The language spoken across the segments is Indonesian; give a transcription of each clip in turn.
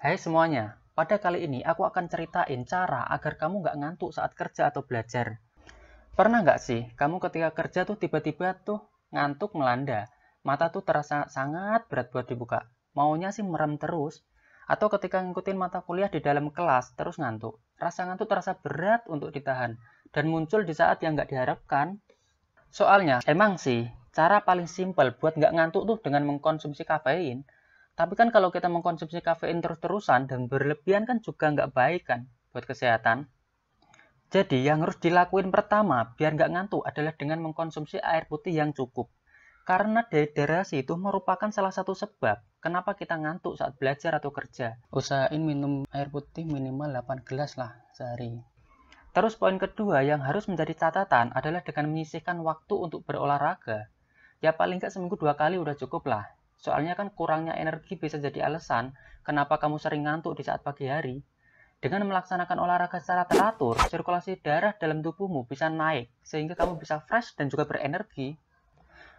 Hai semuanya, pada kali ini aku akan ceritain cara agar kamu nggak ngantuk saat kerja atau belajar. Pernah nggak sih kamu ketika kerja tuh tiba-tiba tuh ngantuk melanda, mata tuh terasa sangat berat buat dibuka, maunya sih merem terus, atau ketika ngikutin mata kuliah di dalam kelas terus ngantuk, rasa ngantuk terasa berat untuk ditahan, dan muncul di saat yang nggak diharapkan. Soalnya, emang sih, cara paling simpel buat nggak ngantuk tuh dengan mengkonsumsi kafein, tapi kan kalau kita mengkonsumsi kafein terus-terusan dan berlebihan kan juga nggak baik kan buat kesehatan. Jadi yang harus dilakuin pertama biar nggak ngantuk adalah dengan mengkonsumsi air putih yang cukup. Karena dehidrasi itu merupakan salah satu sebab kenapa kita ngantuk saat belajar atau kerja. Usahain minum air putih minimal 8 gelas lah sehari. Terus poin kedua yang harus menjadi catatan adalah dengan menyisihkan waktu untuk berolahraga. Ya paling nggak seminggu dua kali udah cukup lah Soalnya kan kurangnya energi bisa jadi alasan kenapa kamu sering ngantuk di saat pagi hari. Dengan melaksanakan olahraga secara teratur, sirkulasi darah dalam tubuhmu bisa naik sehingga kamu bisa fresh dan juga berenergi.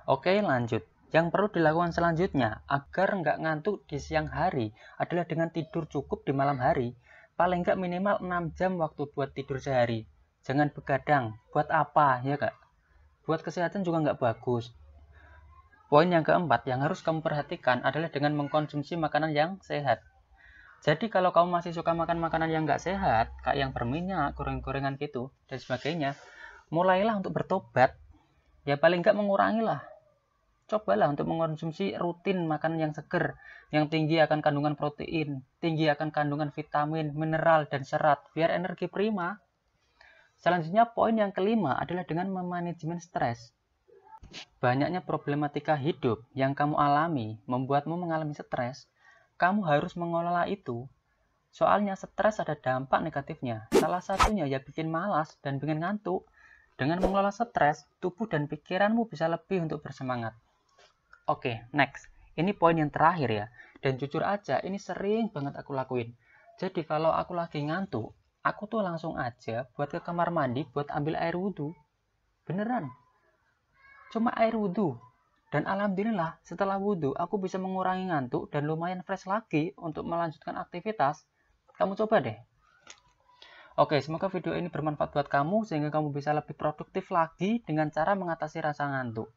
Oke lanjut. Yang perlu dilakukan selanjutnya agar nggak ngantuk di siang hari adalah dengan tidur cukup di malam hari. Paling nggak minimal 6 jam waktu buat tidur sehari. Jangan begadang. Buat apa, ya kak? Buat kesehatan juga nggak bagus. Poin yang keempat yang harus kamu perhatikan adalah dengan mengkonsumsi makanan yang sehat. Jadi kalau kamu masih suka makan makanan yang nggak sehat, kayak yang berminyak, goreng-gorengan gitu, dan sebagainya, mulailah untuk bertobat. Ya paling nggak mengurangilah. Cobalah untuk mengonsumsi rutin makanan yang seger, yang tinggi akan kandungan protein, tinggi akan kandungan vitamin, mineral, dan serat, biar energi prima. Selanjutnya poin yang kelima adalah dengan memanajemen stres. Banyaknya problematika hidup yang kamu alami membuatmu mengalami stres. Kamu harus mengelola itu. Soalnya stres ada dampak negatifnya. Salah satunya ya bikin malas dan bikin ngantuk. Dengan mengelola stres, tubuh dan pikiranmu bisa lebih untuk bersemangat. Oke, next. Ini poin yang terakhir ya. Dan jujur aja, ini sering banget aku lakuin. Jadi kalau aku lagi ngantuk, aku tuh langsung aja buat ke kamar mandi buat ambil air wudhu. Beneran, cuma air wudhu. Dan alhamdulillah setelah wudhu aku bisa mengurangi ngantuk dan lumayan fresh lagi untuk melanjutkan aktivitas. Kamu coba deh. Oke, semoga video ini bermanfaat buat kamu sehingga kamu bisa lebih produktif lagi dengan cara mengatasi rasa ngantuk.